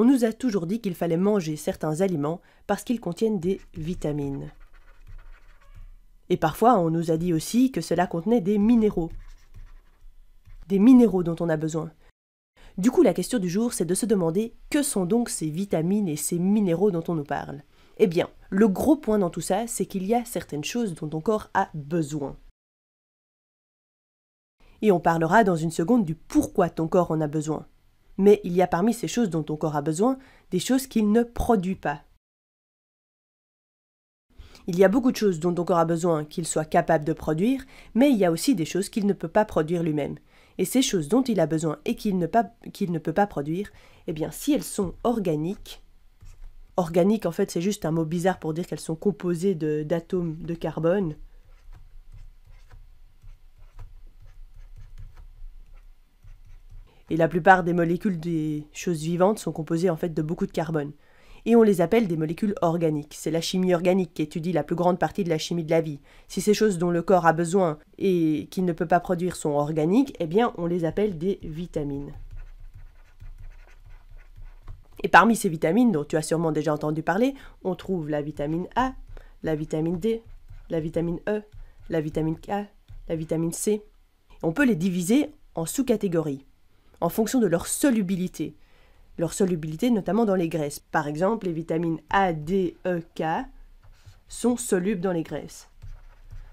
On nous a toujours dit qu'il fallait manger certains aliments parce qu'ils contiennent des vitamines. Et parfois, on nous a dit aussi que cela contenait des minéraux. Des minéraux dont on a besoin. Du coup, la question du jour, c'est de se demander que sont donc ces vitamines et ces minéraux dont on nous parle. Eh bien, le gros point dans tout ça, c'est qu'il y a certaines choses dont ton corps a besoin. Et on parlera dans une seconde du pourquoi ton corps en a besoin mais il y a parmi ces choses dont on aura besoin des choses qu'il ne produit pas. Il y a beaucoup de choses dont on aura besoin qu'il soit capable de produire, mais il y a aussi des choses qu'il ne peut pas produire lui-même. Et ces choses dont il a besoin et qu'il ne, peut pas produire, eh bien si elles sont organiques, organiques, en fait c'est juste un mot bizarre pour dire qu'elles sont composées d'atomes de carbone, Et la plupart des molécules des choses vivantes sont composées en fait de beaucoup de carbone. Et on les appelle des molécules organiques. C'est la chimie organique qui étudie la plus grande partie de la chimie de la vie. Si ces choses dont le corps a besoin et qu'il ne peut pas produire sont organiques, eh bien on les appelle des vitamines. Et parmi ces vitamines dont tu as sûrement déjà entendu parler, on trouve la vitamine A, la vitamine D, la vitamine E, la vitamine K, la vitamine C. On peut les diviser en sous-catégories en fonction de leur solubilité. Leur solubilité notamment dans les graisses. Par exemple, les vitamines A, D, E, K sont solubles dans les graisses.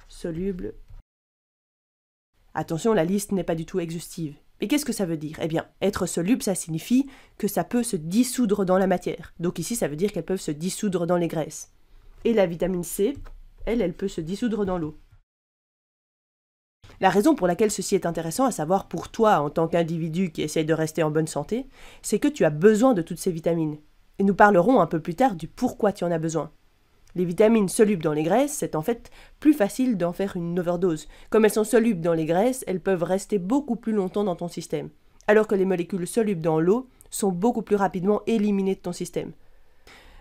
Solubles. Attention, la liste n'est pas du tout exhaustive. Mais qu'est-ce que ça veut dire Eh bien, être soluble, ça signifie que ça peut se dissoudre dans la matière. Donc ici, ça veut dire qu'elles peuvent se dissoudre dans les graisses. Et la vitamine C, elle, elle peut se dissoudre dans l'eau. La raison pour laquelle ceci est intéressant, à savoir pour toi en tant qu'individu qui essaye de rester en bonne santé, c'est que tu as besoin de toutes ces vitamines. Et nous parlerons un peu plus tard du pourquoi tu en as besoin. Les vitamines solubles dans les graisses, c'est en fait plus facile d'en faire une overdose. Comme elles sont solubles dans les graisses, elles peuvent rester beaucoup plus longtemps dans ton système, alors que les molécules solubles dans l'eau sont beaucoup plus rapidement éliminées de ton système.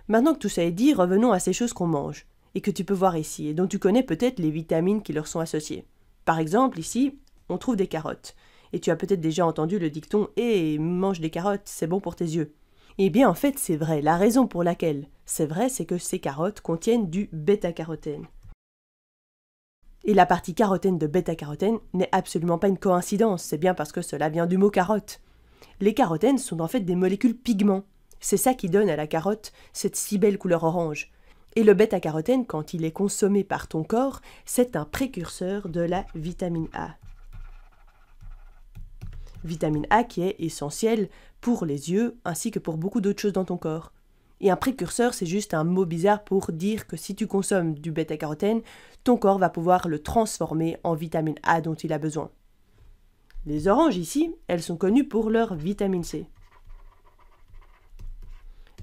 Maintenant que tout ça est dit, revenons à ces choses qu'on mange, et que tu peux voir ici, et dont tu connais peut-être les vitamines qui leur sont associées. Par exemple, ici, on trouve des carottes. Et tu as peut-être déjà entendu le dicton Eh, mange des carottes, c'est bon pour tes yeux. Eh bien, en fait, c'est vrai. La raison pour laquelle c'est vrai, c'est que ces carottes contiennent du bêta-carotène. Et la partie carotène de bêta-carotène n'est absolument pas une coïncidence, c'est bien parce que cela vient du mot carotte. Les carotènes sont en fait des molécules pigments. C'est ça qui donne à la carotte cette si belle couleur orange. Et le bêta-carotène, quand il est consommé par ton corps, c'est un précurseur de la vitamine A. Vitamine A qui est essentielle pour les yeux ainsi que pour beaucoup d'autres choses dans ton corps. Et un précurseur, c'est juste un mot bizarre pour dire que si tu consommes du bêta-carotène, ton corps va pouvoir le transformer en vitamine A dont il a besoin. Les oranges ici, elles sont connues pour leur vitamine C.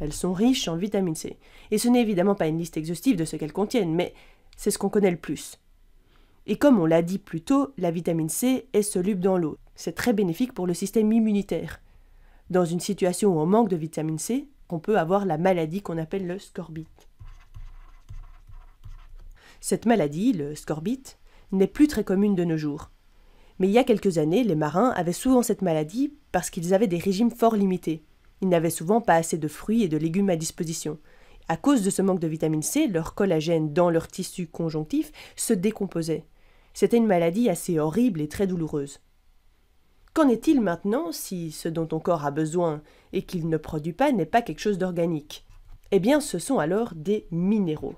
Elles sont riches en vitamine C. Et ce n'est évidemment pas une liste exhaustive de ce qu'elles contiennent, mais c'est ce qu'on connaît le plus. Et comme on l'a dit plus tôt, la vitamine C est soluble dans l'eau. C'est très bénéfique pour le système immunitaire. Dans une situation où on manque de vitamine C, on peut avoir la maladie qu'on appelle le scorbite. Cette maladie, le scorbite, n'est plus très commune de nos jours. Mais il y a quelques années, les marins avaient souvent cette maladie parce qu'ils avaient des régimes fort limités. Ils n'avaient souvent pas assez de fruits et de légumes à disposition. À cause de ce manque de vitamine C, leur collagène dans leur tissu conjonctif se décomposait. C'était une maladie assez horrible et très douloureuse. Qu'en est-il maintenant si ce dont ton corps a besoin et qu'il ne produit pas n'est pas quelque chose d'organique Eh bien, ce sont alors des minéraux.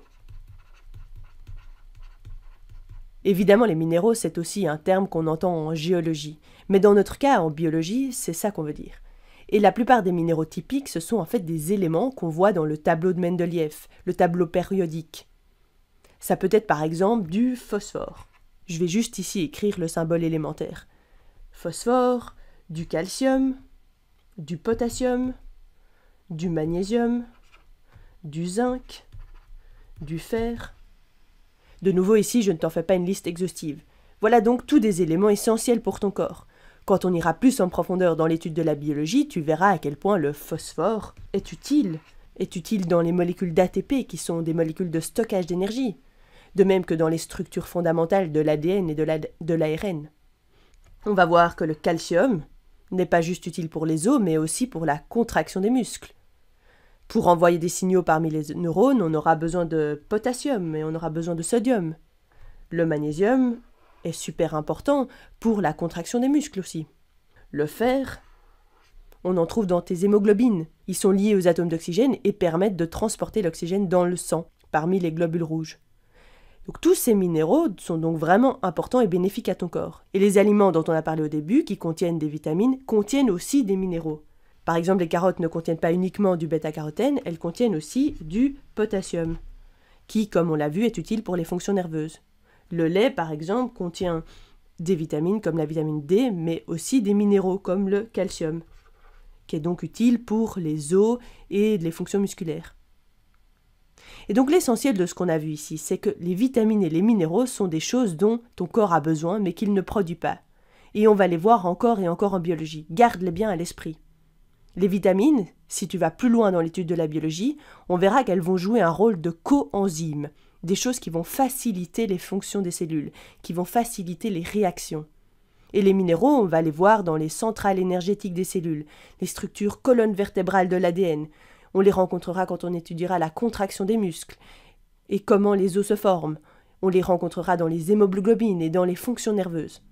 Évidemment, les minéraux, c'est aussi un terme qu'on entend en géologie, mais dans notre cas, en biologie, c'est ça qu'on veut dire. Et la plupart des minéraux typiques, ce sont en fait des éléments qu'on voit dans le tableau de Mendeleïev, le tableau périodique. Ça peut être par exemple du phosphore. Je vais juste ici écrire le symbole élémentaire. Phosphore, du calcium, du potassium, du magnésium, du zinc, du fer. De nouveau ici, je ne t'en fais pas une liste exhaustive. Voilà donc tous des éléments essentiels pour ton corps. Quand on ira plus en profondeur dans l'étude de la biologie, tu verras à quel point le phosphore est utile. Est utile dans les molécules d'ATP qui sont des molécules de stockage d'énergie, de même que dans les structures fondamentales de l'ADN et de l'ARN. On va voir que le calcium n'est pas juste utile pour les os, mais aussi pour la contraction des muscles. Pour envoyer des signaux parmi les neurones, on aura besoin de potassium et on aura besoin de sodium. Le magnésium est super important pour la contraction des muscles aussi. Le fer, on en trouve dans tes hémoglobines. Ils sont liés aux atomes d'oxygène et permettent de transporter l'oxygène dans le sang, parmi les globules rouges. Donc tous ces minéraux sont donc vraiment importants et bénéfiques à ton corps. Et les aliments dont on a parlé au début, qui contiennent des vitamines, contiennent aussi des minéraux. Par exemple, les carottes ne contiennent pas uniquement du bêta-carotène, elles contiennent aussi du potassium, qui, comme on l'a vu, est utile pour les fonctions nerveuses. Le lait, par exemple, contient des vitamines comme la vitamine D, mais aussi des minéraux comme le calcium, qui est donc utile pour les os et les fonctions musculaires. Et donc l'essentiel de ce qu'on a vu ici, c'est que les vitamines et les minéraux sont des choses dont ton corps a besoin mais qu'il ne produit pas. Et on va les voir encore et encore en biologie. Garde-les bien à l'esprit. Les vitamines, si tu vas plus loin dans l'étude de la biologie, on verra qu'elles vont jouer un rôle de coenzyme, des choses qui vont faciliter les fonctions des cellules, qui vont faciliter les réactions. Et les minéraux, on va les voir dans les centrales énergétiques des cellules, les structures colonnes vertébrales de l'ADN. On les rencontrera quand on étudiera la contraction des muscles et comment les os se forment. On les rencontrera dans les hémoglobines et dans les fonctions nerveuses.